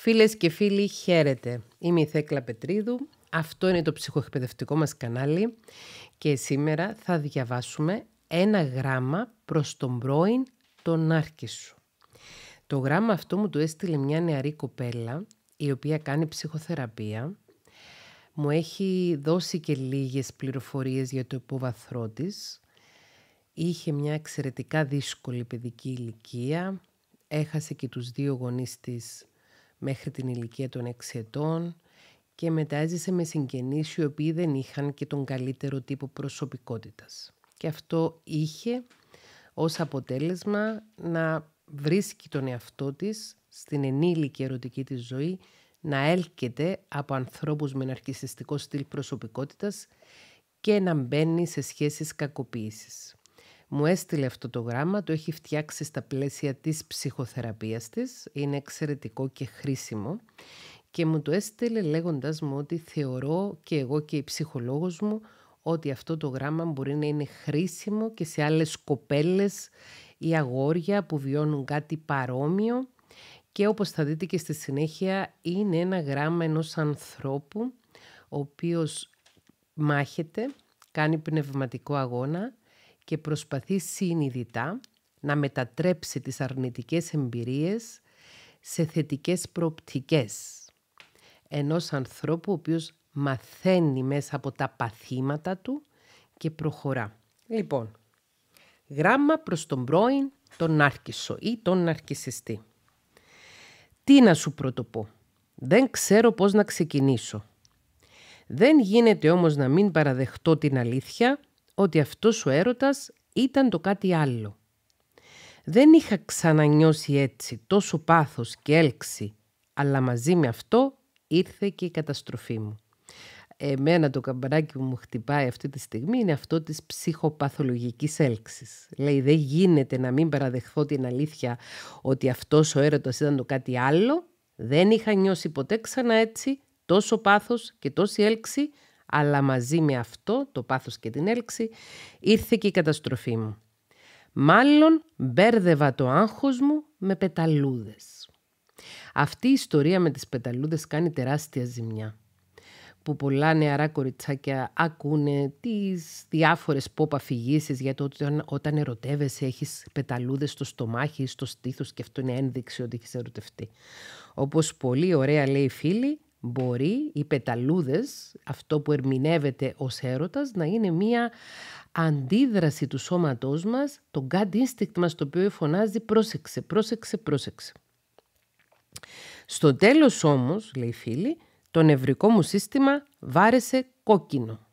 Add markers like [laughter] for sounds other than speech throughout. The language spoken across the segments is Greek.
Φίλες και φίλοι, χαίρετε. Είμαι η Θέκλα Πετρίδου. Αυτό είναι το ψυχοεκπαιδευτικό μας κανάλι και σήμερα θα διαβάσουμε ένα γράμμα προς τον πρώην τον Άρκη Το γράμμα αυτό μου το έστειλε μια νεαρή κοπέλα η οποία κάνει ψυχοθεραπεία. Μου έχει δώσει και λίγες πληροφορίες για το υπόβαθρό της. Είχε μια εξαιρετικά δύσκολη παιδική ηλικία. Έχασε και τους δύο γονείς της μέχρι την ηλικία των 6 ετών και μετά έζησε με συγγενείς οι οποίοι δεν είχαν και τον καλύτερο τύπο προσωπικότητας. Και αυτό είχε ως αποτέλεσμα να βρίσκει τον εαυτό της στην ενήλικη ερωτική της ζωή να έλκεται από ανθρώπους με ναρκισιστικό στυλ προσωπικότητας και να μπαίνει σε σχέσεις κακοποίησης. Μου έστειλε αυτό το γράμμα, το έχει φτιάξει στα πλαίσια της ψυχοθεραπείας της, είναι εξαιρετικό και χρήσιμο και μου το έστειλε λέγοντας μου ότι θεωρώ και εγώ και η ψυχολόγος μου ότι αυτό το γράμμα μπορεί να είναι χρήσιμο και σε άλλες κοπέλες ή αγόρια που βιώνουν κάτι παρόμοιο και όπως θα δείτε και στη συνέχεια είναι ένα γράμμα ενός ανθρώπου ο οποίος μάχεται, κάνει πνευματικό αγώνα και προσπαθεί συνειδητά να μετατρέψει τις αρνητικές εμπειρίες σε θετικές προοπτικές ενός ανθρώπου ο οποίος μαθαίνει μέσα από τα παθήματα του και προχωρά. Λοιπόν, γράμμα προς τον πρώην τον νάρκισο ή τον ναρκισιστή. Τι να σου πρωτοπώ. Δεν ξέρω πώς να ξεκινήσω. Δεν γίνεται όμως να μην παραδεχτώ την αλήθεια ότι αυτός ο έρωτας ήταν το κάτι άλλο. Δεν είχα ξανανιώσει έτσι τόσο πάθος και έλξη, αλλά μαζί με αυτό ήρθε και η καταστροφή μου. Εμένα το καμπανάκι που μου χτυπάει αυτή τη στιγμή είναι αυτό της ψυχοπαθολογικής έλξης. Λέει δεν γίνεται να μην παραδεχθώ την αλήθεια ότι αυτός ο έρωτας ήταν το κάτι άλλο. Δεν είχα νιώσει ποτέ ξανά έτσι τόσο πάθος και τόση έλξη αλλά μαζί με αυτό, το πάθος και την έλξη, ήρθε και η καταστροφή μου. Μάλλον μπέρδευα το άγχος μου με πεταλούδες. Αυτή η ιστορία με τις πεταλούδες κάνει τεράστια ζημιά που πολλά νεαρά κοριτσάκια ακούνε τις διάφορες pop φυγήσει για το ότι όταν ερωτεύεσαι έχεις πεταλούδες στο στομάχι ή στο στήθος και αυτό είναι ένδειξη ότι έχεις ερωτευτεί. Όπως πολύ ωραία λέει η φίλη, Μπορεί οι πεταλούδες, αυτό που ερμηνεύεται ο έρωτας, να είναι μία αντίδραση του σώματός μας, το gut instinct μας το οποίο φωνάζει «πρόσεξε, πρόσεξε, πρόσεξε». Στο τέλος όμως, λέει φίλη, το νευρικό μου σύστημα βάρεσε κόκκινο.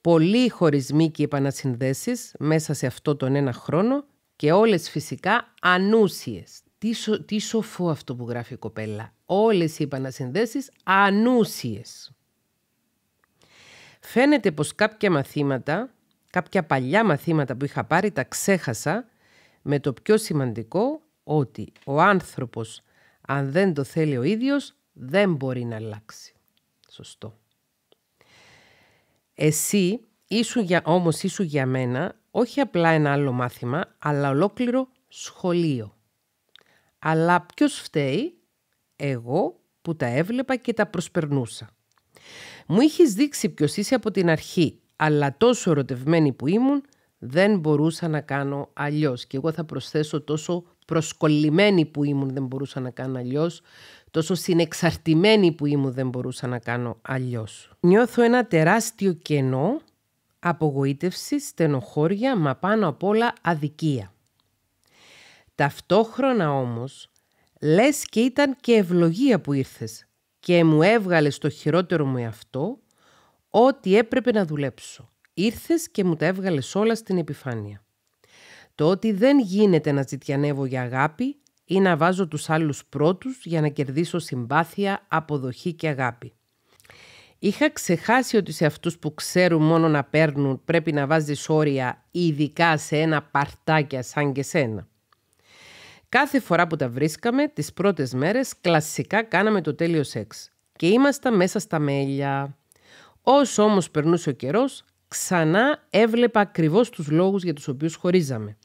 Πολλοί χωρισμοί και επανασυνδέσεις μέσα σε αυτό τον ένα χρόνο και όλες φυσικά ανούσιες. Τι, σο, τι σοφό αυτό που γράφει η κοπέλα όλες οι επανασυνδέσεις ανούσιες. Φαίνεται πως κάποια μαθήματα, κάποια παλιά μαθήματα που είχα πάρει τα ξέχασα με το πιο σημαντικό ότι ο άνθρωπος αν δεν το θέλει ο ίδιος δεν μπορεί να αλλάξει. Σωστό. Εσύ ήσου για, όμως ήσου για μένα όχι απλά ένα άλλο μάθημα αλλά ολόκληρο σχολείο. Αλλά ποιος φταίει εγώ που τα έβλεπα και τα προσπερνούσα. Μου είχες δείξει ποιος είσαι από την αρχή, αλλά τόσο ερωτευμένη που ήμουν, δεν μπορούσα να κάνω αλλιώς. Και εγώ θα προσθέσω τόσο προσκολλημένη που ήμουν δεν μπορούσα να κάνω αλλιώς, τόσο συνεξαρτημένη που ήμουν δεν μπορούσα να κάνω αλλιώς. Νιώθω ένα τεράστιο κενό, απογοήτευση, στενοχώρια, μα πάνω απ' όλα αδικία. Ταυτόχρονα όμως Λες και ήταν και ευλογία που ήρθες και μου έβγαλες το χειρότερο μου αυτό ό,τι έπρεπε να δουλέψω. Ήρθες και μου τα έβγαλες όλα στην επιφάνεια. Το ότι δεν γίνεται να ζητιανεύω για αγάπη ή να βάζω τους άλλους πρώτους για να κερδίσω συμπάθεια, αποδοχή και αγάπη. Είχα ξεχάσει ότι σε αυτούς που ξέρουν μόνο να παίρνουν πρέπει να βάζεις όρια ειδικά σε ένα παρτάκια σαν και σένα. Κάθε φορά που τα βρίσκαμε, τις πρώτες μέρες, κλασικά κάναμε το τέλειο σεξ. Και ήμασταν μέσα στα μέλια. Όσο όμως περνούσε ο καιρός, ξανά έβλεπα ακριβώς τους λόγους για τους οποίους χωρίζαμε.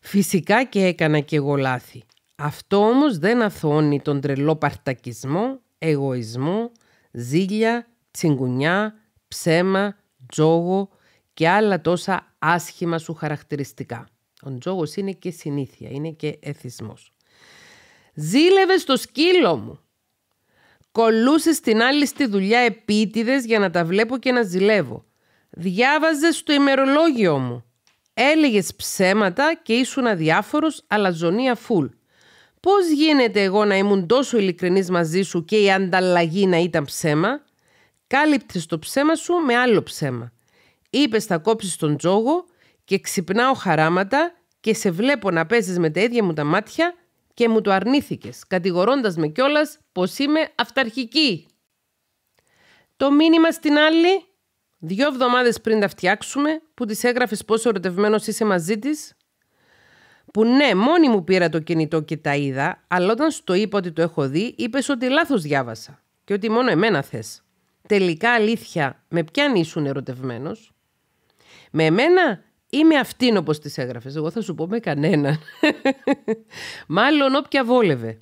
Φυσικά και έκανα και εγώ λάθη. Αυτό όμως δεν αθώνει τον τρελό παρτακισμό, εγωισμό, ζήλια, τσιγκουνιά, ψέμα, τζόγο και άλλα τόσα άσχημα σου χαρακτηριστικά. Ο τζόγο είναι και συνήθεια, είναι και εθισμός. Ζήλευε το σκύλο μου. Κολούσες την άλλη στη δουλειά επίτηδες για να τα βλέπω και να ζηλεύω. Διάβαζες το ημερολόγιο μου. Έλεγες ψέματα και ήσουν αδιάφορος, αλλά ζωνία φουλ. Πώς γίνεται εγώ να ήμουν τόσο ειλικρινής μαζί σου και η ανταλλαγή να ήταν ψέμα. Κάλυπτες το ψέμα σου με άλλο ψέμα. Είπες θα κόψεις τον τζόγο και ξυπνάω χαράματα και σε βλέπω να παίζεις με τα ίδια μου τα μάτια και μου το αρνήθηκες, κατηγορώντας με κιόλας πως είμαι αυταρχική. Το μήνυμα στην άλλη, δύο εβδομάδες πριν τα φτιάξουμε, που της έγραφες πόσο ερωτευμένος είσαι μαζί της, που ναι, μόνη μου πήρα το κινητό και τα είδα, αλλά όταν στο είπα ότι το έχω δει, είπες ότι λάθος διάβασα και ότι μόνο εμένα θες. Τελικά αλήθεια, με ποιαν ήσουν ερωτευμένος. Με εμένα Είμαι αυτήν όπως τις έγραφες, Εγώ θα σου πω με κανέναν. [laughs] Μάλλον όποια βόλευε.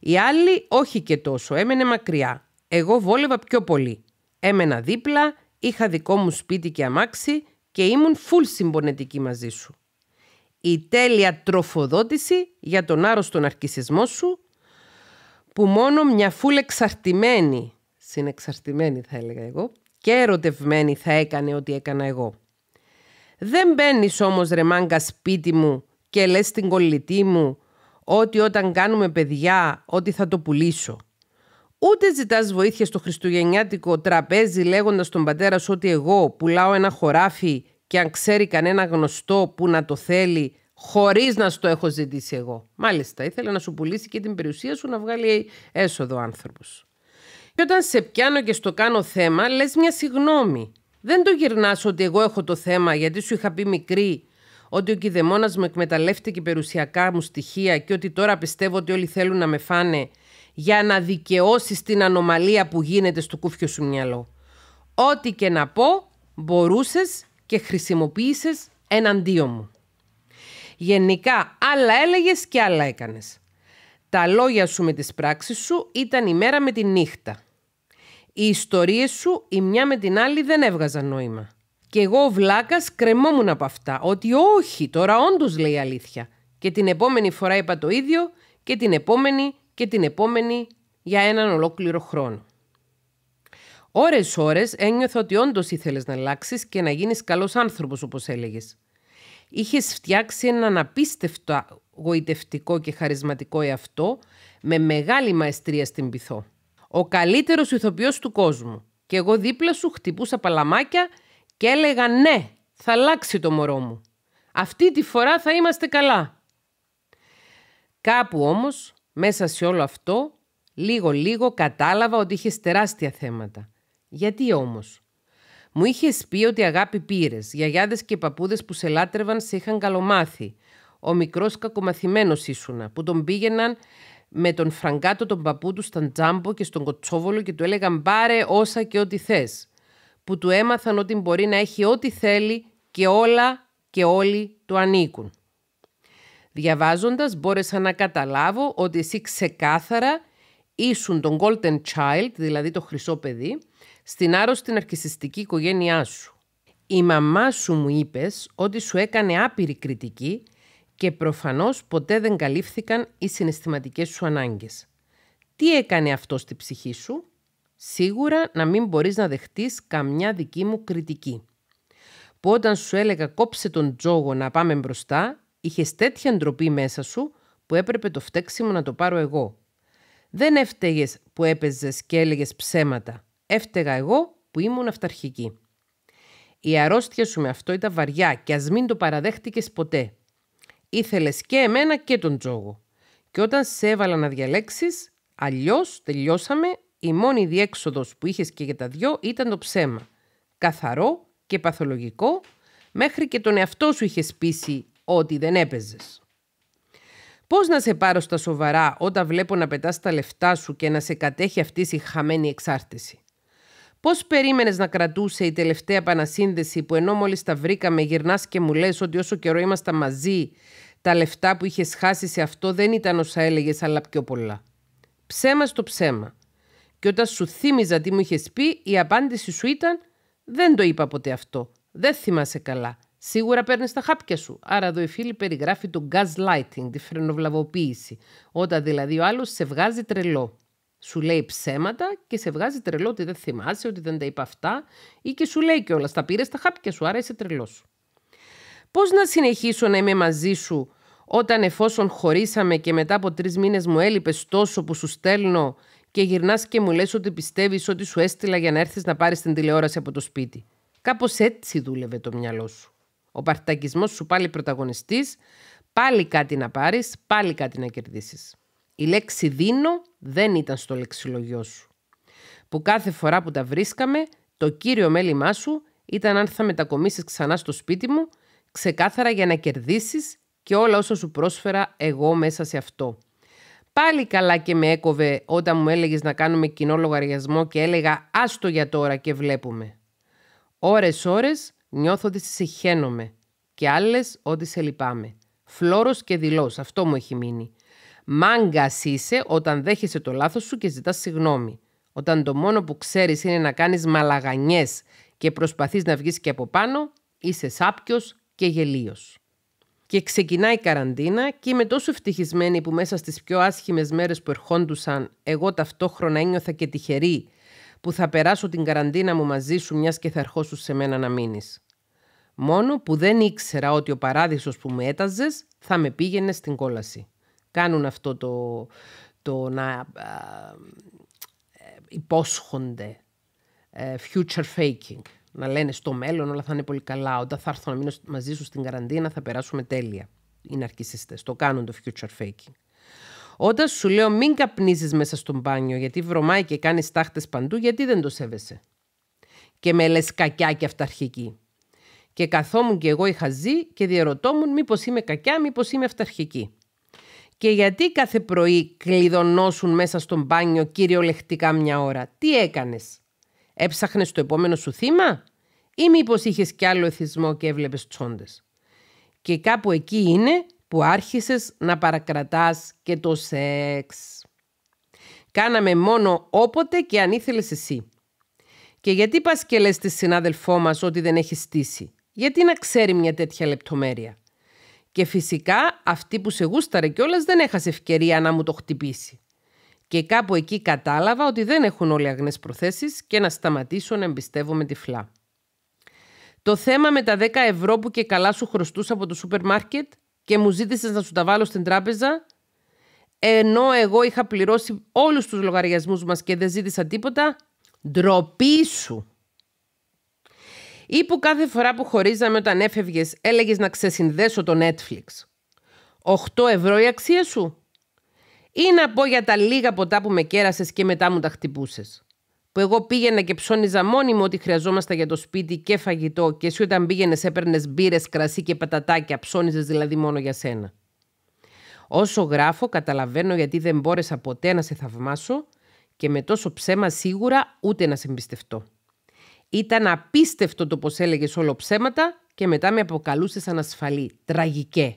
Η άλλη όχι και τόσο, έμενε μακριά. Εγώ βόλευα πιο πολύ. Έμενα δίπλα, είχα δικό μου σπίτι και αμάξι και ήμουν φουλ συμπονετική μαζί σου. Η τέλεια τροφοδότηση για τον άρρωστο ναρκισισμό σου που μόνο μια φουλ εξαρτημένη, συνεξαρτημένη θα έλεγα εγώ, και ερωτευμένη θα έκανε ό,τι έκανα εγώ. Δεν μπαίνεις όμως ρε μάγκα σπίτι μου και λες στην κολλητή μου ότι όταν κάνουμε παιδιά ότι θα το πουλήσω. Ούτε ζητάς βοήθεια στο χριστουγεννιάτικο τραπέζι λέγοντας τον πατέρα σου ότι εγώ πουλάω ένα χωράφι και αν ξέρει κανένα γνωστό που να το θέλει χωρίς να στο έχω ζητήσει εγώ. Μάλιστα, ήθελε να σου πουλήσει και την περιουσία σου να βγάλει έσοδο άνθρωπος. Και όταν σε πιάνω και στο κάνω θέμα, λες μια συγνώμη. Δεν το γυρνάς ότι εγώ έχω το θέμα, γιατί σου είχα πει μικρή ότι ο κηδεμόνας μου εκμεταλλεύτηκε περιουσιακά μου στοιχεία και ότι τώρα πιστεύω ότι όλοι θέλουν να με φάνε για να δικαιώσεις την ανομαλία που γίνεται στο κούφιο σου μυαλό. Ό,τι και να πω, μπορούσες και χρησιμοποίησες εναντίον μου. Γενικά, άλλα έλεγες και άλλα έκανες. Τα λόγια σου με τις πράξεις σου ήταν η μέρα με τη νύχτα. Οι ιστορίες σου η μια με την άλλη δεν έβγαζαν νόημα. Και εγώ ο Βλάκας κρεμόμουν από αυτά, ότι όχι, τώρα όντως λέει αλήθεια. Και την επόμενη φορά είπα το ίδιο και την επόμενη και την επόμενη για έναν ολόκληρο χρόνο. Ώρες ώρες ένιωθα ότι όντως ήθελες να αλλάξεις και να γίνεις καλός άνθρωπος όπως έλεγες. Είχες φτιάξει έναν απίστευτο γοητευτικό και χαρισματικό εαυτό με μεγάλη μαεστρία στην πυθό. Ο καλύτερος ηθοποιός του κόσμου. Και εγώ δίπλα σου χτυπούσα παλαμάκια και έλεγα ναι, θα αλλάξει το μωρό μου. Αυτή τη φορά θα είμαστε καλά. Κάπου όμως, μέσα σε όλο αυτό, λίγο-λίγο κατάλαβα ότι είχες τεράστια θέματα. Γιατί όμως. Μου είχες πει ότι αγάπη πήρες, Γιαγιάδες και παππούδες που σε λάτρευαν σε είχαν καλομάθει. Ο μικρός κακομαθημένος ήσουνα, που τον πήγαιναν με τον φραγκάτο τον παππού του στον τζάμπο και στον κοτσόβολο και του έλεγαν πάρε όσα και ό,τι θες. Που του έμαθαν ότι μπορεί να έχει ό,τι θέλει και όλα και όλοι του ανήκουν. Διαβάζοντας μπόρεσα να καταλάβω ότι εσύ ξεκάθαρα ήσουν τον golden child, δηλαδή το χρυσό παιδί, στην άρρωστη ναρκισιστική οικογένειά σου. Η μαμά σου μου είπες ότι σου έκανε άπειρη κριτική και προφανώς ποτέ δεν καλύφθηκαν οι συναισθηματικές σου ανάγκες. Τι έκανε αυτό στη ψυχή σου? Σίγουρα να μην μπορείς να δεχτείς καμιά δική μου κριτική. Που όταν σου έλεγα κόψε τον τζόγο να πάμε μπροστά, είχες τέτοια ντροπή μέσα σου που έπρεπε το φταίξιμο να το πάρω εγώ. Δεν έφταιγες που έπαιζες και έλεγες ψέματα. Έφταιγα εγώ που ήμουν αυταρχική. Η αρρώστια σου με αυτό ήταν βαριά και ας μην το παραδέχτηκες ποτέ. Ήθελες και εμένα και τον τζόγο. Και όταν σε έβαλα να διαλέξεις, αλλιώς τελειώσαμε, η μόνη διέξοδος που είχες και για τα δυο ήταν το ψέμα. Καθαρό και παθολογικό, μέχρι και τον εαυτό σου είχες πείσει ότι δεν έπαιζες. Πώς να σε πάρω στα σοβαρά όταν βλέπω να πετάς τα λεφτά σου και να σε κατέχει αυτή η χαμένη εξάρτηση. Πώς περίμενες να κρατούσε η τελευταία επανασύνδεση που ενώ μόλις τα βρήκαμε γυρνάς και μου λες ότι όσο καιρό ήμασταν μαζί τα λεφτά που είχες χάσει σε αυτό δεν ήταν όσα έλεγες, αλλά πιο πολλά. Ψέμα στο ψέμα. Και όταν σου θύμιζα τι μου είχες πει, η απάντηση σου ήταν: Δεν το είπα ποτέ αυτό. Δεν θυμάσαι καλά. Σίγουρα παίρνεις τα χάπια σου. Άρα εδώ η φίλη περιγράφει το gaslighting, τη φρενοβλαβοποίηση. Όταν δηλαδή ο άλλος σε βγάζει τρελό. Σου λέει ψέματα και σε βγάζει τρελό ότι δεν θυμάσαι, ότι δεν τα είπα αυτά, ή και σου λέει κιόλας: Τα πήρες τα χάπια σου, άρα είσαι τρελός. Πώς να συνεχίσω να είμαι μαζί σου όταν εφόσον χωρίσαμε και μετά από τρεις μήνες μου έλειπες τόσο που σου στέλνω και γυρνάς και μου λες ότι πιστεύεις ότι σου έστειλα για να έρθεις να πάρεις την τηλεόραση από το σπίτι. Κάπως έτσι δούλευε το μυαλό σου. Ο παρταγισμό σου πάλι πρωταγωνιστής, πάλι κάτι να πάρεις, πάλι κάτι να κερδίσεις. Η λέξη δίνω δεν ήταν στο λεξιλογιό σου. Που κάθε φορά που τα βρίσκαμε, το κύριο μέλημά σου ήταν αν θα μετακομίσεις ξανά στο σπίτι μου, ξεκάθαρα για να κερδίσεις και όλα όσα σου πρόσφερα εγώ μέσα σε αυτό. Πάλι καλά και με έκοβε όταν μου έλεγες να κάνουμε κοινό λογαριασμό και έλεγα άστο για τώρα και βλέπουμε. Ώρες ώρες νιώθω ότι σε χαίνομαι και άλλες ότι σε λυπάμαι. Φλόρος και δηλός, αυτό μου έχει μείνει. Μάγκας είσαι όταν δέχεσαι το λάθος σου και ζητάς συγνώμη. Όταν το μόνο που ξέρεις είναι να κάνεις μαλαγανιές και προσπαθείς να βγεις και από πάνω, είσαι σάπιος και γελίος. Και ξεκινάει η καραντίνα και είμαι τόσο ευτυχισμένη που μέσα στις πιο άσχημες μέρες που ερχόντουσαν εγώ ταυτόχρονα ένιωθα και τυχερή που θα περάσω την καραντίνα μου μαζί σου μιας και θα ερχόσου σε μένα να μείνεις. Μόνο που δεν ήξερα ότι ο παράδεισος που με έταζες θα με πήγαινε στην κόλαση. Κάνουν αυτό το, το να α, ε, υπόσχονται ε, future faking να λένε στο μέλλον όλα θα είναι πολύ καλά. Όταν θα έρθω να μείνω μαζί σου στην καραντίνα θα περάσουμε τέλεια. Είναι ναρκισιστές το κάνουν το future faking. Όταν σου λέω μην καπνίζεις μέσα στον μπάνιο γιατί βρωμάει και κάνεις τάχτες παντού γιατί δεν το σέβεσαι. Και με λες κακιά και αυταρχική. Και καθόμουν και εγώ είχα ζει και διαρωτόμουν μήπως είμαι κακιά, μήπως είμαι αυταρχική. Και γιατί κάθε πρωί κλειδωνώσουν μέσα στο μπάνιο κυριολεκτικά μια ώρα. Τι έκανες. Έψαχνες το επόμενο σου θύμα ή μήπως είχες κι άλλο εθισμό και έβλεπες τσόντες. Και κάπου εκεί είναι που άρχισες να παρακρατάς και το σεξ. Κάναμε μόνο όποτε και αν ήθελες εσύ. Και γιατί πας και λες τη συνάδελφό μας ότι δεν έχει στήσει. Γιατί να ξέρει μια τέτοια λεπτομέρεια. Και φυσικά αυτή που σε γούσταρε κιόλας δεν έχασε ευκαιρία να μου το χτυπήσει. Και κάπου εκεί κατάλαβα ότι δεν έχουν όλοι αγνές προθέσεις και να σταματήσω να εμπιστεύομαι τυφλά. Το θέμα με τα 10 ευρώ που και καλά σου χρωστούσα από το σούπερ μάρκετ και μου ζήτησες να σου τα βάλω στην τράπεζα, ενώ εγώ είχα πληρώσει όλους τους λογαριασμούς μας και δεν ζήτησα τίποτα, ντροπή σου. Ή που κάθε φορά που χωρίζαμε όταν έφευγες έλεγες να ξεσυνδέσω το Netflix. 8 ευρώ η αξία σου. Ή να πω για τα λίγα ποτά που με κέρασες και μετά μου τα χτυπούσες. Που εγώ πήγαινα και ψώνιζα μόνιμο ότι χρειαζόμασταν για το σπίτι και φαγητό, και εσύ όταν πήγαινες έπαιρνες μπύρες, κρασί και πατατάκια, ψώνιζες δηλαδή μόνο για σένα. Όσο γράφω, καταλαβαίνω γιατί δεν μπόρεσα ποτέ να σε θαυμάσω και με τόσο ψέμα σίγουρα ούτε να σε εμπιστευτώ. Ήταν απίστευτο το πως έλεγες όλο ψέματα και μετά με αποκαλούσες ανασφαλή, τραγικέ.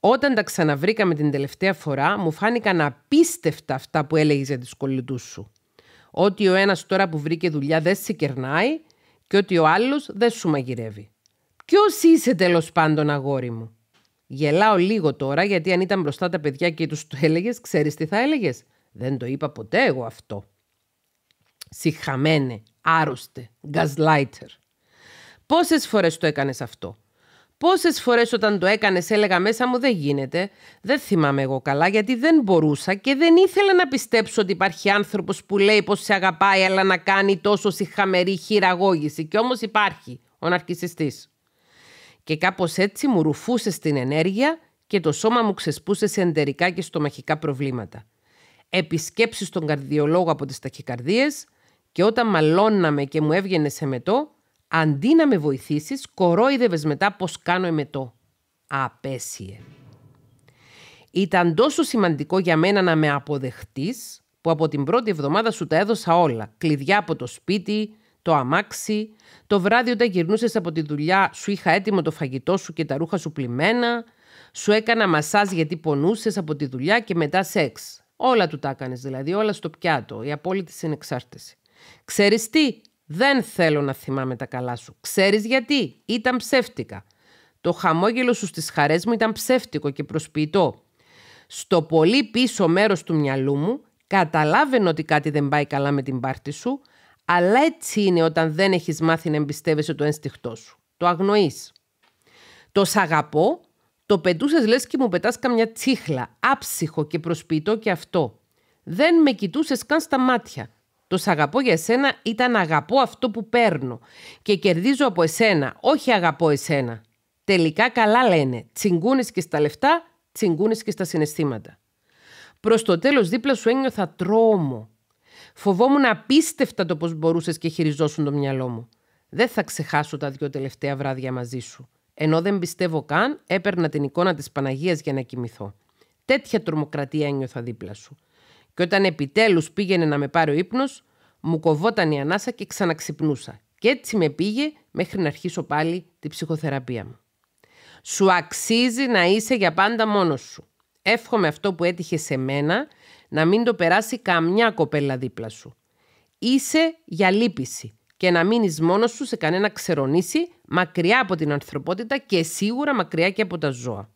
Όταν τα ξαναβρήκαμε την τελευταία φορά, μου φάνηκαν απίστευτα αυτά που έλεγες για τους σου. Ότι ο ένας τώρα που βρήκε δουλειά δεν σε κερνάει και ότι ο άλλος δεν σου μαγειρεύει. Ποιος είσαι τέλος πάντων, αγόρι μου. Γελάω λίγο τώρα, γιατί αν ήταν μπροστά τα παιδιά και τους το έλεγες, ξέρεις τι θα έλεγες. Δεν το είπα ποτέ εγώ αυτό. Συχαμένε, άρρωστε, gaslighter. Πόσες φορές το έκανες αυτό. Πόσες φορές όταν το έκανες, έλεγα μέσα μου: Δεν γίνεται. Δεν θυμάμαι εγώ καλά, γιατί δεν μπορούσα και δεν ήθελα να πιστέψω ότι υπάρχει άνθρωπος που λέει πως σε αγαπάει, αλλά να κάνει τόσο συχαμερή χειραγώγηση. και όμως υπάρχει ο ναρκιστή. Και κάπως έτσι μου ρουφούσε στην ενέργεια και το σώμα μου ξεσπούσε σε εντερικά και στομαχικά προβλήματα. Επισκέψεις τον καρδιολόγο από τις ταχυκαρδίες και όταν μαλώναμε και μου έβγαινε σε μετό, Αντί να με βοηθήσεις, κορόιδευες μετά πως κάνω εμετό. Απέσυε. Ήταν τόσο σημαντικό για μένα να με αποδεχτείς, που από την πρώτη εβδομάδα σου τα έδωσα όλα. Κλειδιά από το σπίτι, το αμάξι, το βράδυ όταν γυρνούσες από τη δουλειά σου είχα έτοιμο το φαγητό σου και τα ρούχα σου πλημμένα, σου έκανα μασάζ γιατί πονούσες από τη δουλειά και μετά σεξ. Όλα του τα έκανες, δηλαδή, όλα στο πιάτο, η απόλυτη συνεξάρτηση. Ξέρεις τι, δεν θέλω να θυμάμαι τα καλά σου. Ξέρεις γιατί. Ήταν ψεύτικα. Το χαμόγελο σου στις χαρές μου ήταν ψεύτικο και προσποιητό. Στο πολύ πίσω μέρος του μυαλού μου καταλάβαινε ότι κάτι δεν πάει καλά με την πάρτη σου, αλλά έτσι είναι όταν δεν έχεις μάθει να εμπιστεύεσαι το ένστιχτό σου. Το αγνοείς. Το σ' αγαπώ, το πετούσες λες και μου πετάς καμιά τσίχλα, άψυχο και προσποιητό και αυτό. Δεν με κοιτούσες καν στα μάτια. Το σ' αγαπώ για εσένα ήταν αγαπώ αυτό που παίρνω και κερδίζω από εσένα, όχι αγαπώ εσένα. Τελικά καλά λένε, τσιγκούνες και στα λεφτά, τσιγκούνες και στα συναισθήματα. Προς το τέλος δίπλα σου ένιωθα τρόμο. Φοβόμουν απίστευτα το πώς μπορούσες και χειριζόσουν το μυαλό μου. Δεν θα ξεχάσω τα δυο τελευταία βράδια μαζί σου. Ενώ δεν πιστεύω καν, έπαιρνα την εικόνα της Παναγίας για να κοιμηθώ. Τέτοια τρομοκρατία ένιωθα δίπλα σου. Και όταν επιτέλους πήγαινε να με πάρει ο ύπνος, μου κοβόταν η ανάσα και ξαναξυπνούσα. Και έτσι με πήγε μέχρι να αρχίσω πάλι τη ψυχοθεραπεία μου. Σου αξίζει να είσαι για πάντα μόνος σου. Εύχομαι αυτό που έτυχε σε μένα να μην το περάσει καμιά κοπέλα δίπλα σου. Είσαι για λύπηση και να μείνεις μόνος σου σε κανένα ξερονήσι μακριά από την ανθρωπότητα και σίγουρα μακριά και από τα ζώα.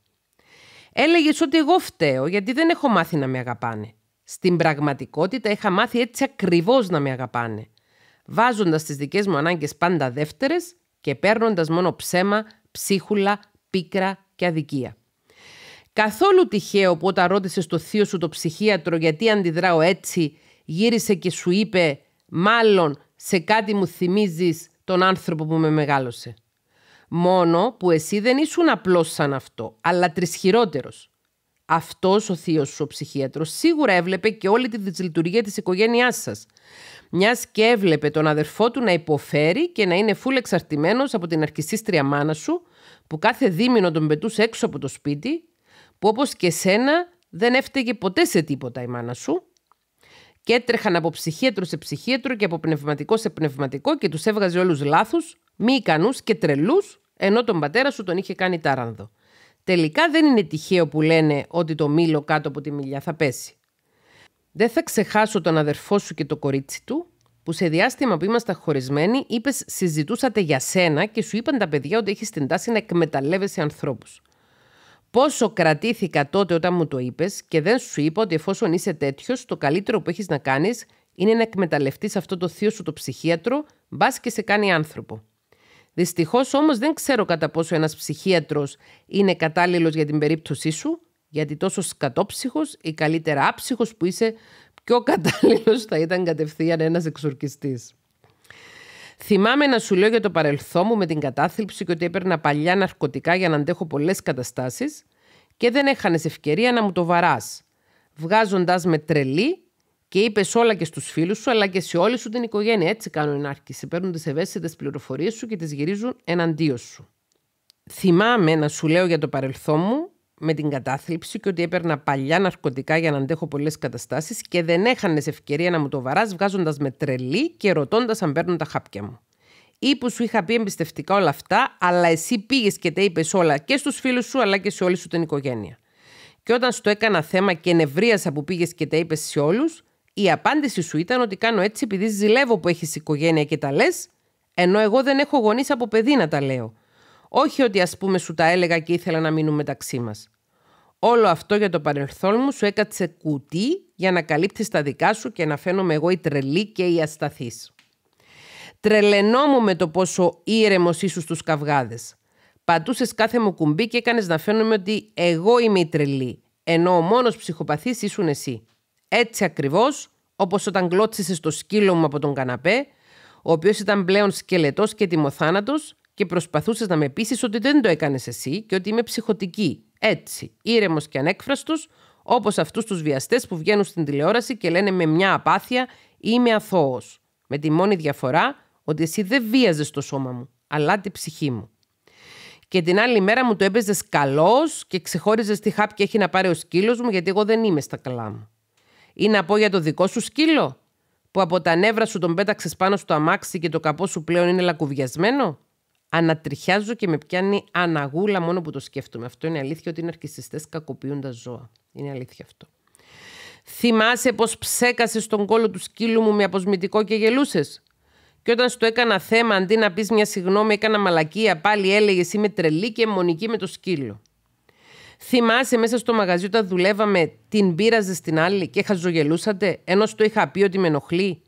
Έλεγες ότι εγώ φταίω γιατί δεν έχω μάθει να με αγαπάνε. Στην πραγματικότητα είχα μάθει έτσι ακριβώς να με αγαπάνε, βάζοντας τις δικές μου ανάγκες πάντα δεύτερες και παίρνοντας μόνο ψέμα, ψίχουλα, πίκρα και αδικία. Καθόλου τυχαίο που όταν ρώτησες στο θείο σου το ψυχίατρο γιατί αντιδράω έτσι, γύρισε και σου είπε «Μάλλον σε κάτι μου θυμίζεις τον άνθρωπο που με μεγάλωσε». Μόνο που εσύ δεν ήσουν απλός σαν αυτό, αλλά τρισχυρότερος αυτός ο θείος σου ο ψυχίατρος σίγουρα έβλεπε και όλη τη δυσλειτουργία της οικογένειάς σας. Μιας και έβλεπε τον αδερφό του να υποφέρει και να είναι φούλ εξαρτημένος από την αρχιστήστρια μάνα σου, που κάθε δίμηνο τον πετούσε έξω από το σπίτι, που όπως και σένα δεν έφταιγε ποτέ σε τίποτα η μάνα σου. Και έτρεχαν από ψυχίατρο σε ψυχίατρο και από πνευματικό σε πνευματικό και τους έβγαζε όλους λάθου, μη ικανούς και τρελούς, ενώ τον πατέρα σου τον είχε κάνει τάρανδο. Τελικά δεν είναι τυχαίο που λένε ότι το μήλο κάτω από τη μιλιά θα πέσει. Δεν θα ξεχάσω τον αδερφό σου και το κορίτσι του, που σε διάστημα που ήμασταν χωρισμένοι, είπες: Συζητούσατε για σένα και σου είπαν τα παιδιά ότι έχεις την τάση να εκμεταλλεύεσαι ανθρώπους. Πόσο κρατήθηκα τότε όταν μου το είπες και δεν σου είπα ότι εφόσον είσαι τέτοιος, το καλύτερο που έχεις να κάνεις είναι να εκμεταλλευτείς αυτό το θείο σου το ψυχίατρο, μπας και σε κάνει άνθρωπο. Δυστυχώς όμως δεν ξέρω κατά πόσο ένας ψυχίατρος είναι κατάλληλος για την περίπτωσή σου, γιατί τόσο σκατόψυχος ή καλύτερα άψυχος που είσαι, πιο κατάλληλος θα ήταν κατευθείαν ένας εξορκιστής. Θυμάμαι να σου λέω για το παρελθόν μου με την κατάθλιψη και ότι έπαιρνα παλιά ναρκωτικά για να αντέχω πολλές καταστάσεις και δεν έχανες ευκαιρία να μου το βαράς, βγάζοντας με τρελή και είπες όλα και στους φίλους σου, αλλά και σε όλη σου την οικογένεια. Έτσι κάνουν οι νάρκοι. Σε παίρνουν τις ευαίσθητες πληροφορίες σου και τις γυρίζουν εναντίον σου. Θυμάμαι να σου λέω για το παρελθόν μου με την κατάθλιψη και ότι έπαιρνα παλιά ναρκωτικά για να αντέχω πολλές καταστάσεις και δεν έχανες ευκαιρία να μου το βαράς, βγάζοντας με τρελή και ρωτώντας αν παίρνουν τα χάπια μου. Ή που σου είχα πει εμπιστευτικά όλα αυτά, αλλά εσύ πήγες και τα είπες όλα και στους φίλους σου, αλλά και σε όλη σου την οικογένεια. Και όταν στο έκανα θέμα και νευρίασα που πήγες και τα είπες σε όλους, η απάντηση σου ήταν ότι κάνω έτσι επειδή ζηλεύω που έχεις οικογένεια και τα λες, ενώ εγώ δεν έχω γονείς από παιδί να τα λέω. Όχι ότι ας πούμε σου τα έλεγα και ήθελα να μείνουν μεταξύ μας. Όλο αυτό για το παρελθόν μου σου έκατσε κουτί για να καλύπτεις τα δικά σου και να φαίνομαι εγώ η τρελή και η ασταθής. Τρελενόμουν με το πόσο ήρεμος ήσου στους καυγάδες. Πατούσες κάθε μου κουμπί και έκανες να φαίνομαι ότι εγώ είμαι η τρελή, ενώ ο μόνος ψυχοπαθής ήσουν εσύ. Έτσι ακριβώς, όπως όταν γλώτσισε το σκύλο μου από τον καναπέ, ο οποίος ήταν πλέον σκελετός και τιμοθάνατος, και προσπαθούσες να με πείσει ότι δεν το έκανες εσύ και ότι είμαι ψυχοτική. Έτσι, ήρεμος και ανέκφραστος, όπως αυτούς τους βιαστές που βγαίνουν στην τηλεόραση και λένε με μια απάθεια «Είμαι αθώος. Με τη μόνη διαφορά ότι εσύ δεν βίαζες το σώμα μου, αλλά τη ψυχή μου. Και την άλλη μέρα μου το έπαιζες καλός και ξεχώριζες τι χάπια έχει να πάρει ο σκύλος μου, γιατί εγώ δεν είμαι στα καλά μου. Ή να πω για το δικό σου σκύλο, που από τα νεύρα σου τον πέταξες πάνω στο αμάξι και το καπό σου πλέον είναι λακουβιασμένο. Ανατριχιάζω και με πιάνει αναγούλα μόνο που το σκέφτομαι. Αυτό είναι αλήθεια ότι οι ναρκιστέ κακοποιούν τα ζώα. Είναι αλήθεια αυτό. Θυμάσαι πως ψέκασες τον κόλο του σκύλου μου με αποσμητικό και γελούσες. Και όταν στο έκανα θέμα, αντί να πεις μια συγγνώμη, έκανα μαλακία. Πάλι έλεγες Είμαι τρελή και μονική με το σκύλο. Θυμάσαι μέσα στο μαγαζί όταν δουλεύαμε, την πείραζες στην άλλη και χαζογελούσατε, ενώ στο είχα πει ότι με ενοχλεί.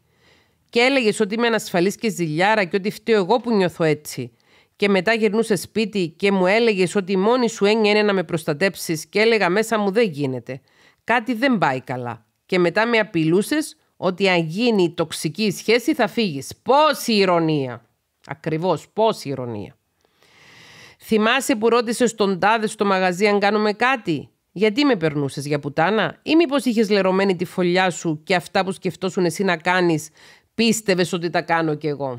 Και έλεγες ότι είμαι ανασφαλής και ζηλιάρα και ότι φταίω εγώ που νιώθω έτσι. Και μετά γυρνούσες σπίτι και μου έλεγες ότι η μόνη σου έννοια είναι να με προστατέψεις, και έλεγα μέσα μου δεν γίνεται. Κάτι δεν πάει καλά. Και μετά με απειλούσες ότι αν γίνει τοξική σχέση θα φύγεις. Πόση ηρωνία! Ακριβώς, πόση ηρωνία. Θυμάσαι που ρώτησες τον τάδε στο μαγαζί αν κάνουμε κάτι. Γιατί με περνούσες για πουτάνα, ή μήπως είχες λερωμένη τη φωλιά σου και αυτά που σκεφτόσουν εσύ να κάνεις, πίστευες ότι τα κάνω κι εγώ.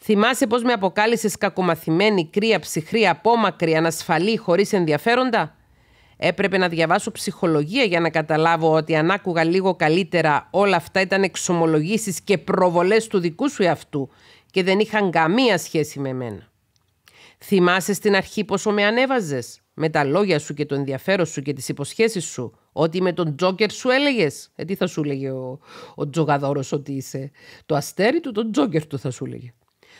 Θυμάσαι πώς με αποκάλυψες κακομαθημένη, κρύα, ψυχρή, απόμακρη, ανασφαλή, χωρίς ενδιαφέροντα. Έπρεπε να διαβάσω ψυχολογία για να καταλάβω ότι αν άκουγα λίγο καλύτερα όλα αυτά ήταν εξομολογήσεις και προβολές του δικού σου εαυτού και δεν είχαν καμία σχέση με μένα. Θυμάσαι στην αρχή πόσο με ανέβαζες με τα λόγια σου και το ενδιαφέρον σου και τις υποσχέσεις σου. Ότι με τον Τζόκερ σου έλεγες. Ε, τι θα σου έλεγε ο, ο Τζογαδόρος ότι είσαι. Το αστέρι του, τον Τζόκερ του θα σου έλεγε.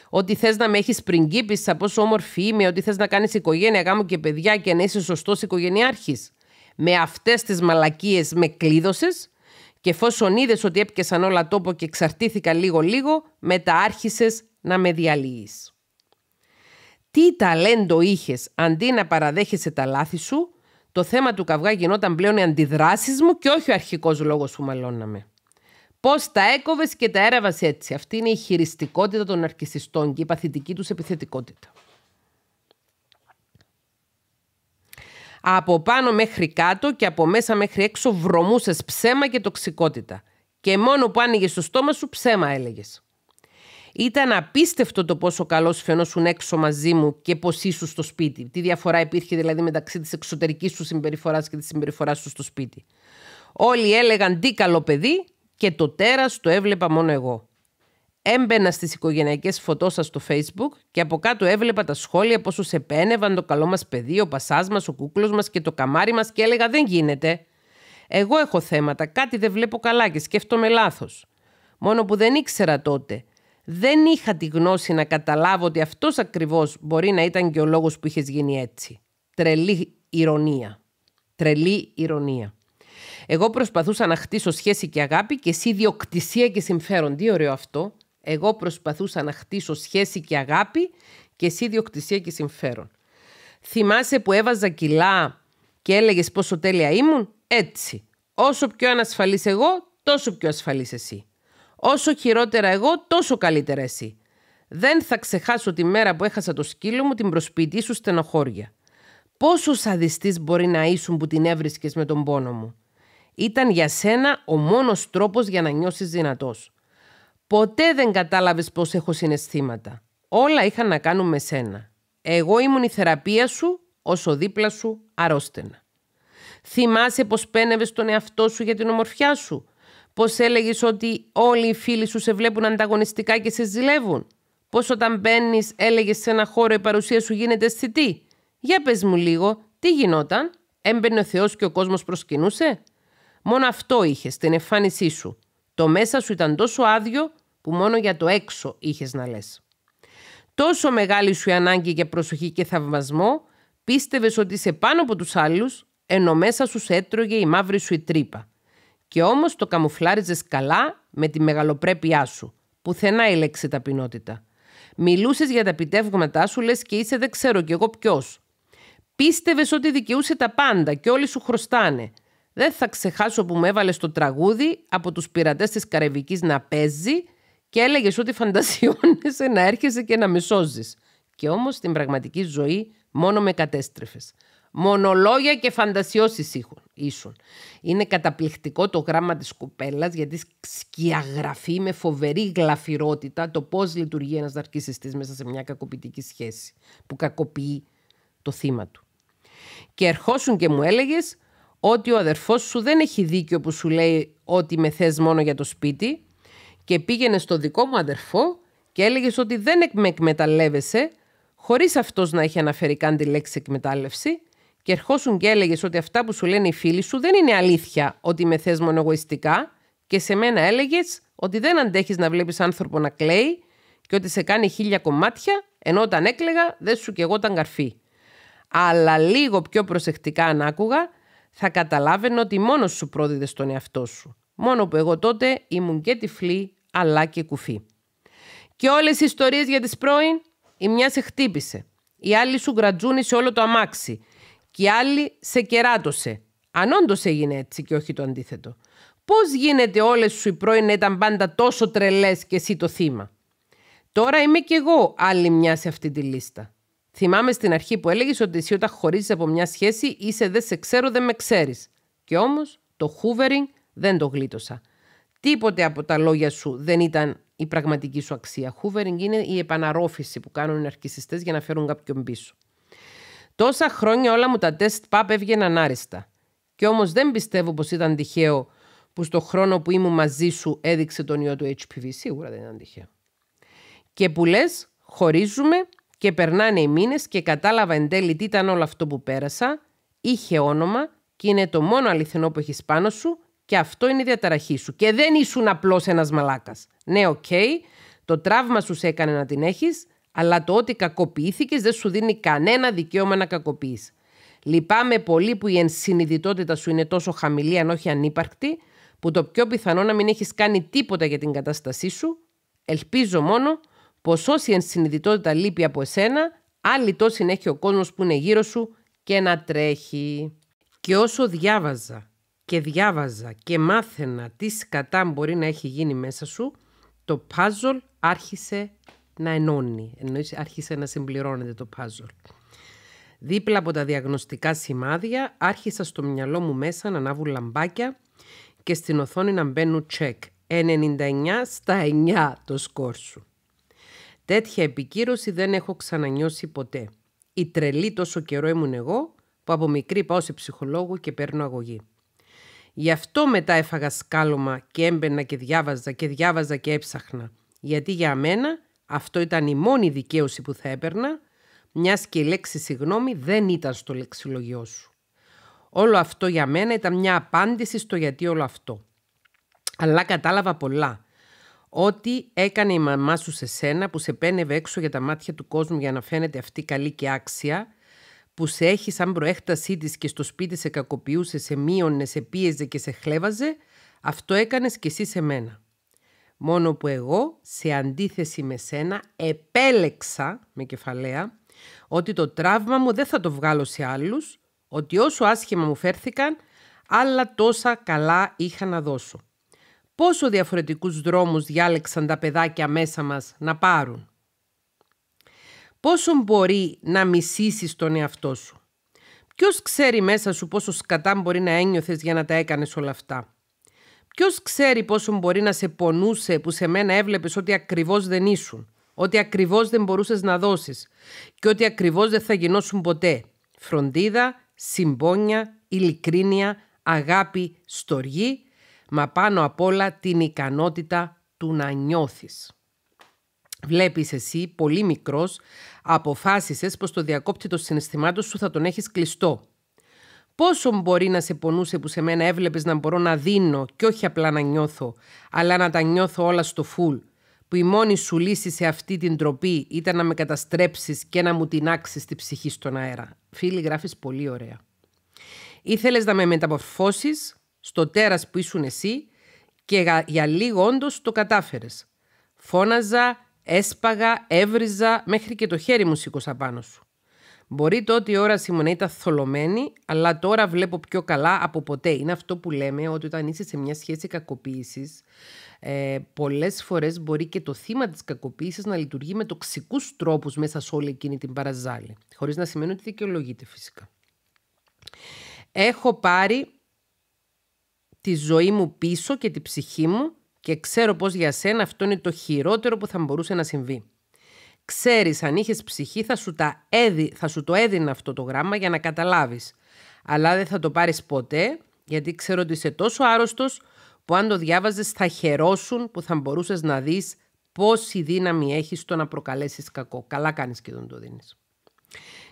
Ότι θες να με έχεις πριγκίπισσα, πόσο όμορφη είμαι, ότι θες να κάνεις οικογένεια, γάμο και παιδιά και να είσαι σωστός οικογενειάρχης. Με αυτές τις μαλακίες με κλείδωσες και εφόσον είδες ότι έπιασαν όλα τόπο και εξαρτήθηκα λίγο-λίγο, μετά άρχισες να με διαλύεις τι ταλέντο είχες αντί να παραδέχεσαι τα λάθη σου, το θέμα του καυγά γινόταν πλέον οι αντιδράσεις μου και όχι ο αρχικός λόγος που μαλώναμε. Πώς τα έκοβες και τα έραβες έτσι. Αυτή είναι η χειριστικότητα των αρκιστιστών και η παθητική τους επιθετικότητα. Από πάνω μέχρι κάτω και από μέσα μέχρι έξω βρωμούσες ψέμα και τοξικότητα. Και μόνο που άνοιγες το στόμα σου ψέμα έλεγες. Ήταν απίστευτο το πόσο καλό φαινόσουν έξω μαζί μου και πώς ήσουν στο σπίτι. Τι διαφορά υπήρχε δηλαδή μεταξύ της εξωτερικής σου συμπεριφοράς και της συμπεριφοράς σου στο σπίτι. Όλοι έλεγαν τι καλό παιδί και το τέρας το έβλεπα μόνο εγώ. Έμπαινα στις οικογενειακές φωτός σας στο facebook και από κάτω έβλεπα τα σχόλια πόσο σε πένευαν το καλό μας παιδί, ο πασάς μας, ο κούκλος μας και το καμάρι μας και έλεγα δεν γίνεται. Εγώ έχω θέματα, κάτι δεν βλέπω καλά και σκέφτομαι λάθος. Μόνο που δεν ήξερα τότε δεν είχα τη γνώση να καταλάβω ότι αυτός ακριβώς μπορεί να ήταν και ο λόγος που είχες γίνει έτσι. Τρελή ηρωνία. Τρελή ηρωνία. Εγώ προσπαθούσα να χτίσω σχέση και αγάπη και εσύ διοκτησία και συμφέρον. Τι ωραίο αυτό. Εγώ προσπαθούσα να χτίσω σχέση και αγάπη και εσύ διοκτησία και συμφέρον. Θυμάσαι που έβαζα κιλά και έλεγες πόσο τέλεια ήμουν. Έτσι. Όσο πιο ανασφαλής εγώ, τόσο πιο ασφαλής εσύ. Όσο χειρότερα εγώ, τόσο καλύτερα εσύ. Δεν θα ξεχάσω τη μέρα που έχασα το σκύλο μου την προσπίτη σου στενοχώρια. Πόσο σαδιστής μπορεί να ήσουν που την έβρισκες με τον πόνο μου. Ήταν για σένα ο μόνος τρόπος για να νιώσεις δυνατός. Ποτέ δεν κατάλαβες πώς έχω συναισθήματα. Όλα είχαν να κάνουν με σένα. Εγώ ήμουν η θεραπεία σου όσο δίπλα σου αρρώστενα. Θυμάσαι πω πένευες τον εαυτό σου για την ομορφιά σου. Πώς έλεγες ότι όλοι οι φίλοι σου σε βλέπουν ανταγωνιστικά και σε ζηλεύουν. Πώς όταν μπαίνεις, έλεγες σε ένα χώρο η παρουσία σου γίνεται αισθητή. Για πες μου λίγο, τι γινόταν. Έμπαινε ο Θεός και ο κόσμος προσκυνούσε. Μόνο αυτό είχες στην εμφάνισή σου. Το μέσα σου ήταν τόσο άδειο που μόνο για το έξω είχες να λες. Τόσο μεγάλη σου η ανάγκη για προσοχή και θαυμασμό, πίστευες ότι είσαι πάνω από τους άλλους, ενώ μέσα σου σε έτρωγε η μαύρη σου η τρύπα και όμως το καμουφλάριζες καλά με τη μεγαλοπρέπειά σου. Πουθενά η λέξη ταπεινότητα. Μιλούσες για τα επιτεύγματά σου, λες και είσαι δεν ξέρω κι εγώ ποιος. Πίστευες ότι δικαιούσε τα πάντα και όλοι σου χρωστάνε. Δεν θα ξεχάσω που με έβαλες το τραγούδι από τους πειρατές της Καρεβική να παίζει και έλεγες ότι φαντασιώνεσαι να έρχεσαι και να με σώζεις. Και όμως στην πραγματική ζωή μόνο με κατέστρεφες. Μονολόγια και φαντασιώσεις ήχουν ήσουν. Είναι καταπληκτικό το γράμμα της κοπέλας γιατί σκιαγραφεί με φοβερή γλαφυρότητα το πώς λειτουργεί ένας ναρκισιστής μέσα σε μια κακοποιητική σχέση που κακοποιεί το θύμα του. Και ερχόσουν και μου έλεγες ότι ο αδερφός σου δεν έχει δίκιο που σου λέει ότι με θες μόνο για το σπίτι και πήγαινε στο δικό μου αδερφό και έλεγες ότι δεν με εκμεταλλεύεσαι χωρίς αυτός να έχει αναφέρει καν τη λέξη εκμετάλλευση και ερχόσουν και έλεγες ότι αυτά που σου λένε οι φίλοι σου δεν είναι αλήθεια ότι με θες μονογοιστικά και σε μένα έλεγες ότι δεν αντέχεις να βλέπεις άνθρωπο να κλαίει και ότι σε κάνει χίλια κομμάτια, ενώ όταν έκλαιγα δεν σου και εγώ ήταν καρφή. Αλλά λίγο πιο προσεκτικά αν άκουγα, θα καταλάβαινε ότι μόνος σου πρόδιδες τον εαυτό σου. Μόνο που εγώ τότε ήμουν και τυφλή, αλλά και κουφή. Και όλες οι ιστορίες για τις πρώην, η μια σε χτύπησε. Η άλλη σου σε όλο το αμάξι και άλλοι σε κεράτωσε. Αν όντως έγινε έτσι και όχι το αντίθετο. Πώς γίνεται όλες σου οι πρώην να ήταν πάντα τόσο τρελές και εσύ το θύμα. Τώρα είμαι κι εγώ άλλη μια σε αυτή τη λίστα. Θυμάμαι στην αρχή που έλεγες ότι εσύ όταν χωρίζεις από μια σχέση είσαι δεν σε ξέρω, δεν με ξέρεις. Και όμως το hoovering δεν το γλίτωσα. Τίποτε από τα λόγια σου δεν ήταν η πραγματική σου αξία. Hoovering είναι η επαναρρόφηση που κάνουν οι αρχισιστές για να φέρουν κάποιον πίσω. Τόσα χρόνια όλα μου τα τεστ παπ έβγαιναν άριστα. Και όμως δεν πιστεύω πως ήταν τυχαίο που στο χρόνο που ήμουν μαζί σου έδειξε τον ιό του HPV. Σίγουρα δεν ήταν τυχαίο. Και που λες, χωρίζουμε και περνάνε οι μήνες και κατάλαβα εν τέλει τι ήταν όλο αυτό που πέρασα. Είχε όνομα και είναι το μόνο αληθινό που έχεις πάνω σου και αυτό είναι η διαταραχή σου. Και δεν ήσουν απλώς ένας μαλάκας. Ναι, οκ, okay, το τραύμα σου σε έκανε να την έχεις, αλλά το ότι κακοποιήθηκες δεν σου δίνει κανένα δικαίωμα να κακοποιείς. Λυπάμαι πολύ που η ενσυνειδητότητα σου είναι τόσο χαμηλή, αν όχι ανύπαρκτη, που το πιο πιθανό να μην έχεις κάνει τίποτα για την κατάστασή σου. Ελπίζω μόνο πως όση ενσυνειδητότητα λείπει από εσένα, άλλη τόση έχει ο κόσμος που είναι γύρω σου και να τρέχει. Και όσο διάβαζα και διάβαζα και μάθαινα τι σκατά μπορεί να έχει γίνει μέσα σου, το puzzle άρχισε να ενώνει, ενώ άρχισε να συμπληρώνεται το παζλ. Δίπλα από τα διαγνωστικά σημάδια άρχισα στο μυαλό μου μέσα να ανάβουν λαμπάκια και στην οθόνη να μπαίνουν τσεκ. 99 στα 9 το σκορ σου. Τέτοια επικύρωση δεν έχω ξανανιώσει ποτέ. Η τρελή τόσο καιρό ήμουν εγώ που από μικρή πάω σε ψυχολόγο και παίρνω αγωγή. Γι' αυτό μετά έφαγα σκάλωμα και έμπαινα και διάβαζα και διάβαζα και έψαχνα. Γιατί για μένα αυτό ήταν η μόνη δικαίωση που θα έπαιρνα, μιας και η λέξη συγγνώμη δεν ήταν στο λεξιλογιό σου. Όλο αυτό για μένα ήταν μια απάντηση στο γιατί όλο αυτό. Αλλά κατάλαβα πολλά. Ό,τι έκανε η μαμά σου σε σένα που σε πένευε έξω για τα μάτια του κόσμου για να φαίνεται αυτή καλή και άξια, που σε έχει σαν προέκτασή της και στο σπίτι σε κακοποιούσε, σε μείωνε, σε πίεζε και σε χλέβαζε, αυτό έκανες κι εσύ σε μένα. Μόνο που εγώ, σε αντίθεση με σένα, επέλεξα, με κεφαλαία, ότι το τραύμα μου δεν θα το βγάλω σε άλλους, ότι όσο άσχημα μου φέρθηκαν, άλλα τόσα καλά είχα να δώσω. Πόσο διαφορετικούς δρόμους διάλεξαν τα παιδάκια μέσα μας να πάρουν. Πόσο μπορεί να μισήσεις τον εαυτό σου. Ποιος ξέρει μέσα σου πόσο σκατά μπορεί να ένιωθες για να τα έκανες όλα αυτά. Ποιος ξέρει πόσο μπορεί να σε πονούσε που σε μένα έβλεπες ότι ακριβώς δεν ήσουν, ότι ακριβώς δεν μπορούσες να δώσεις και ότι ακριβώς δεν θα γινώσουν ποτέ. Φροντίδα, συμπόνια, ειλικρίνεια, αγάπη, στοργή, μα πάνω απ' όλα την ικανότητα του να νιώθεις. Βλέπεις εσύ, πολύ μικρός, αποφάσισες πως το διακόπτητο συναισθημάτων σου θα τον έχεις κλειστό πόσο μπορεί να σε πονούσε που σε μένα έβλεπες να μπορώ να δίνω και όχι απλά να νιώθω, αλλά να τα νιώθω όλα στο φουλ, που η μόνη σου λύση σε αυτή την τροπή ήταν να με καταστρέψεις και να μου την άξεις τη ψυχή στον αέρα. Φίλοι, γράφεις πολύ ωραία. Ήθελες να με μεταμορφώσεις στο τέρας που ήσουν εσύ και για λίγο όντως το κατάφερες. Φώναζα, έσπαγα, έβριζα, μέχρι και το χέρι μου σήκωσα πάνω σου. Μπορεί τότε η όρασή μου να ήταν θολωμένη, αλλά τώρα βλέπω πιο καλά από ποτέ. Είναι αυτό που λέμε ότι όταν είσαι σε μια σχέση κακοποίησης, ε, πολλές φορές μπορεί και το θύμα της κακοποίησης να λειτουργεί με τοξικούς τρόπους μέσα σε όλη εκείνη την παραζάλη. Χωρίς να σημαίνει ότι δικαιολογείται φυσικά. Έχω πάρει τη ζωή μου πίσω και τη ψυχή μου και ξέρω πως για σένα αυτό είναι το χειρότερο που θα μπορούσε να συμβεί. Ξέρεις, αν είχες ψυχή θα σου, τα έδι, θα σου το έδινα αυτό το γράμμα για να καταλάβεις. Αλλά δεν θα το πάρεις ποτέ, γιατί ξέρω ότι είσαι τόσο άρρωστος, που αν το διάβαζες θα χαιρόσουν που θα μπορούσες να δεις πόση δύναμη έχεις στο να προκαλέσεις κακό. Καλά κάνεις και δεν το δίνεις.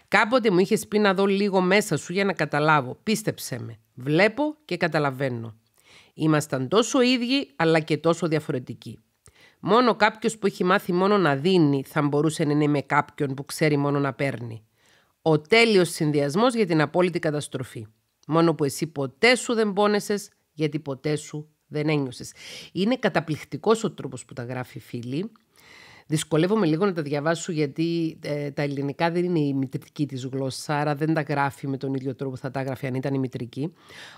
Κάποτε μου είχες πει να δω λίγο μέσα σου για να καταλάβω. Πίστεψέ με. Βλέπω και καταλαβαίνω. Ήμασταν τόσο ίδιοι αλλά και τόσο διαφορετικοί. Μόνο κάποιος που έχει μάθει μόνο να δίνει θα μπορούσε να είναι με κάποιον που ξέρει μόνο να παίρνει. Ο τέλειος συνδυασμός για την απόλυτη καταστροφή. Μόνο που εσύ ποτέ σου δεν πόνεσες, γιατί ποτέ σου δεν ένιωσες. Είναι καταπληκτικός ο τρόπος που τα γράφει, φίλοι. Δυσκολεύομαι λίγο να τα διαβάσω γιατί ε, τα ελληνικά δεν είναι η μητρική της γλώσσα, άρα δεν τα γράφει με τον ίδιο τρόπο που θα τα γράφει αν ήταν η μητρική.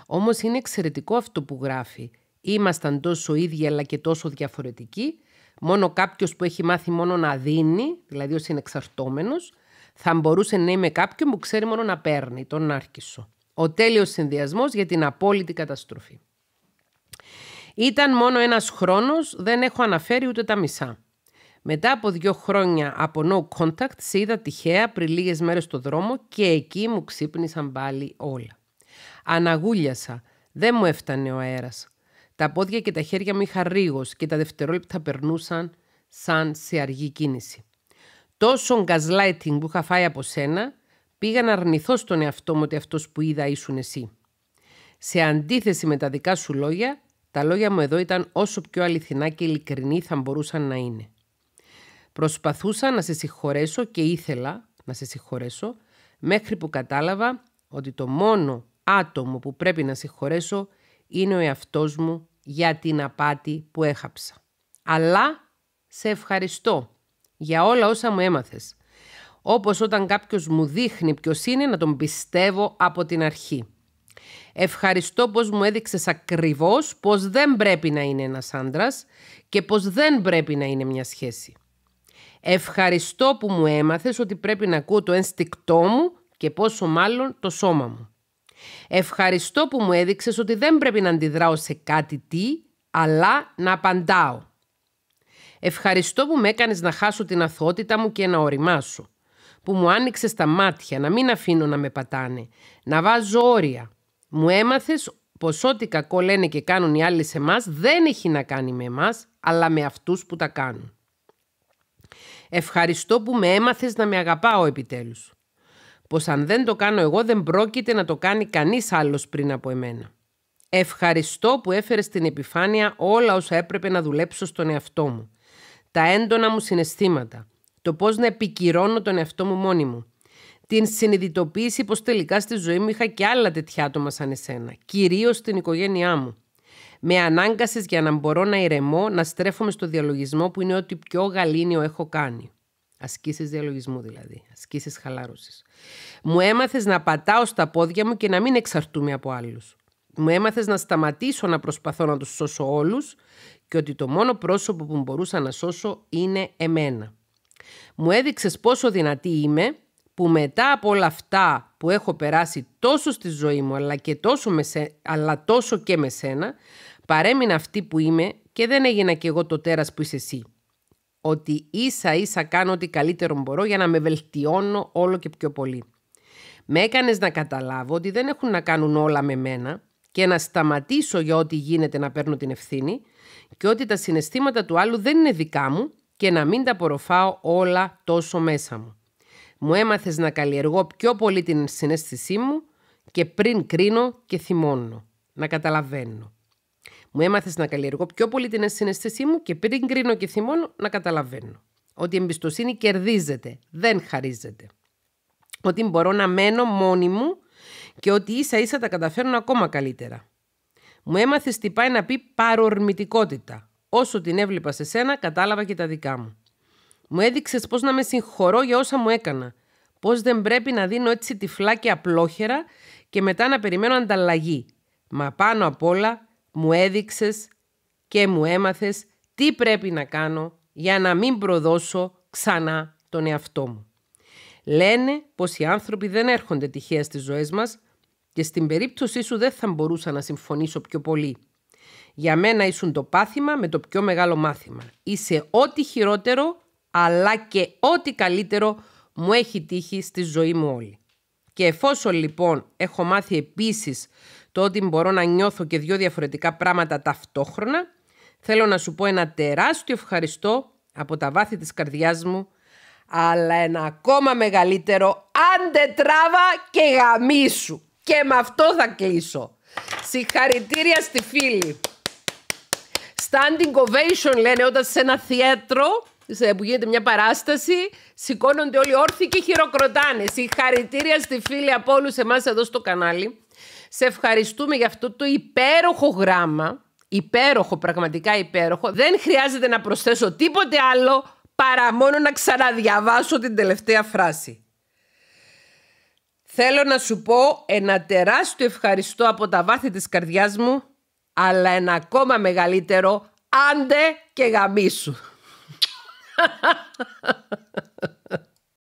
Όμως είναι εξαιρετικό αυτό που γράφει. Ήμασταν τόσο ίδιοι αλλά και τόσο διαφορετικοί Μόνο κάποιος που έχει μάθει μόνο να δίνει, δηλαδή ο συνεξαρτώμενος, θα μπορούσε να είμαι κάποιον που ξέρει μόνο να παίρνει, τον άρχισο. Ο τέλειος συνδυασμός για την απόλυτη καταστροφή. Ήταν μόνο ένας χρόνος, δεν έχω αναφέρει ούτε τα μισά. Μετά από δύο χρόνια από no contact, σε είδα τυχαία πριν λίγες μέρες στο δρόμο και εκεί μου ξύπνησαν πάλι όλα. Αναγούλιασα. Δεν μου έφτανε ο αέρας. Τα πόδια και τα χέρια μου είχα ρίγος και τα δευτερόλεπτα περνούσαν σαν σε αργή κίνηση. Τόσο γκαζλάιτινγκ που είχα φάει από σένα, πήγα να αρνηθώ στον εαυτό μου ότι αυτός που είδα ήσουν εσύ. Σε αντίθεση με τα δικά σου λόγια, τα λόγια μου εδώ ήταν όσο πιο αληθινά και ειλικρινή θα μπορούσαν να είναι. Προσπαθούσα να σε συγχωρέσω και ήθελα να σε συγχωρέσω, μέχρι που κατάλαβα ότι το μόνο άτομο που πρέπει να συγχωρέσω είναι ο εαυτός μου για την απάτη που έχαψα. Αλλά σε ευχαριστώ για όλα όσα μου έμαθες. Όπως όταν κάποιος μου δείχνει ποιος είναι να τον πιστεύω από την αρχή. Ευχαριστώ πως μου έδειξες ακριβώς πως δεν πρέπει να είναι ένας άντρας και πως δεν πρέπει να είναι μια σχέση. Ευχαριστώ που μου έμαθες ότι πρέπει να ακούω το ένστικτό μου και πόσο μάλλον το σώμα μου. Ευχαριστώ που μου έδειξες ότι δεν πρέπει να αντιδράω σε κάτι τι, αλλά να απαντάω. Ευχαριστώ που με έκανες να χάσω την αθότητα μου και να οριμάσω. Που μου άνοιξες τα μάτια, να μην αφήνω να με πατάνε, να βάζω όρια. Μου έμαθες πως ό,τι κακό λένε και κάνουν οι άλλοι σε εμά δεν έχει να κάνει με εμάς, αλλά με αυτούς που τα κάνουν. Ευχαριστώ που με έμαθες να με αγαπάω επιτέλους πως αν δεν το κάνω εγώ δεν πρόκειται να το κάνει κανείς άλλος πριν από εμένα. Ευχαριστώ που έφερες στην επιφάνεια όλα όσα έπρεπε να δουλέψω στον εαυτό μου. Τα έντονα μου συναισθήματα, το πώς να επικυρώνω τον εαυτό μου μόνη μου, την συνειδητοποίηση πως τελικά στη ζωή μου είχα και άλλα τέτοια άτομα σαν εσένα, κυρίως την οικογένειά μου. Με ανάγκασες για να μπορώ να ηρεμώ, να στρέφομαι στο διαλογισμό που είναι ό,τι πιο γαλήνιο έχω κάνει. Ασκήσεις διαλογισμού δηλαδή, ασκήσεις χαλάρωσης. Μου έμαθες να πατάω στα πόδια μου και να μην εξαρτούμε από άλλους. Μου έμαθες να σταματήσω να προσπαθώ να τους σώσω όλους και ότι το μόνο πρόσωπο που μπορούσα να σώσω είναι εμένα. Μου έδειξες πόσο δυνατή είμαι που μετά από όλα αυτά που έχω περάσει τόσο στη ζωή μου αλλά, τόσο, και με σένα παρέμεινα αυτή που είμαι και δεν έγινα κι εγώ το τέρας που είσαι εσύ ότι ίσα ίσα κάνω ό,τι καλύτερο μπορώ για να με βελτιώνω όλο και πιο πολύ. Με έκανες να καταλάβω ότι δεν έχουν να κάνουν όλα με μένα και να σταματήσω για ό,τι γίνεται να παίρνω την ευθύνη και ότι τα συναισθήματα του άλλου δεν είναι δικά μου και να μην τα απορροφάω όλα τόσο μέσα μου. Μου έμαθες να καλλιεργώ πιο πολύ την συνέστησή μου και πριν κρίνω και θυμώνω, να καταλαβαίνω. Μου έμαθες να καλλιεργώ πιο πολύ την ασυναισθησή μου και πριν κρίνω και θυμώνω να καταλαβαίνω. Ότι η εμπιστοσύνη κερδίζεται, δεν χαρίζεται. Ότι μπορώ να μένω μόνη μου και ότι ίσα ίσα τα καταφέρνω ακόμα καλύτερα. Μου έμαθες τι πάει να πει παρορμητικότητα. Όσο την έβλεπα σε σένα, κατάλαβα και τα δικά μου. Μου έδειξες πώς να με συγχωρώ για όσα μου έκανα. Πώς δεν πρέπει να δίνω έτσι τυφλά και απλόχερα και μετά να περιμένω ανταλλαγή. Μα πάνω απ' όλα μου έδειξες και μου έμαθες τι πρέπει να κάνω για να μην προδώσω ξανά τον εαυτό μου. Λένε πως οι άνθρωποι δεν έρχονται τυχαία στις ζωές μας και στην περίπτωσή σου δεν θα μπορούσα να συμφωνήσω πιο πολύ. Για μένα ήσουν το πάθημα με το πιο μεγάλο μάθημα. Είσαι ό,τι χειρότερο αλλά και ό,τι καλύτερο μου έχει τύχει στη ζωή μου όλη. Και εφόσον λοιπόν έχω μάθει επίσης το ότι μπορώ να νιώθω και δύο διαφορετικά πράγματα ταυτόχρονα, θέλω να σου πω ένα τεράστιο ευχαριστώ από τα βάθη της καρδιάς μου, αλλά ένα ακόμα μεγαλύτερο αντετράβα και γαμίσου. Και με αυτό θα κλείσω. Συγχαρητήρια στη φίλη. Standing ovation λένε όταν σε ένα θέατρο που γίνεται μια παράσταση, σηκώνονται όλοι όρθιοι και χειροκροτάνε. Συγχαρητήρια στη φίλη από όλους εμάς εδώ στο κανάλι. Σε ευχαριστούμε για αυτό το υπέροχο γράμμα. Υπέροχο, πραγματικά υπέροχο. Δεν χρειάζεται να προσθέσω τίποτε άλλο παρά μόνο να ξαναδιαβάσω την τελευταία φράση. Θέλω να σου πω ένα τεράστιο ευχαριστώ από τα βάθη της καρδιάς μου, αλλά ένα ακόμα μεγαλύτερο άντε και γαμίσου. [laughs]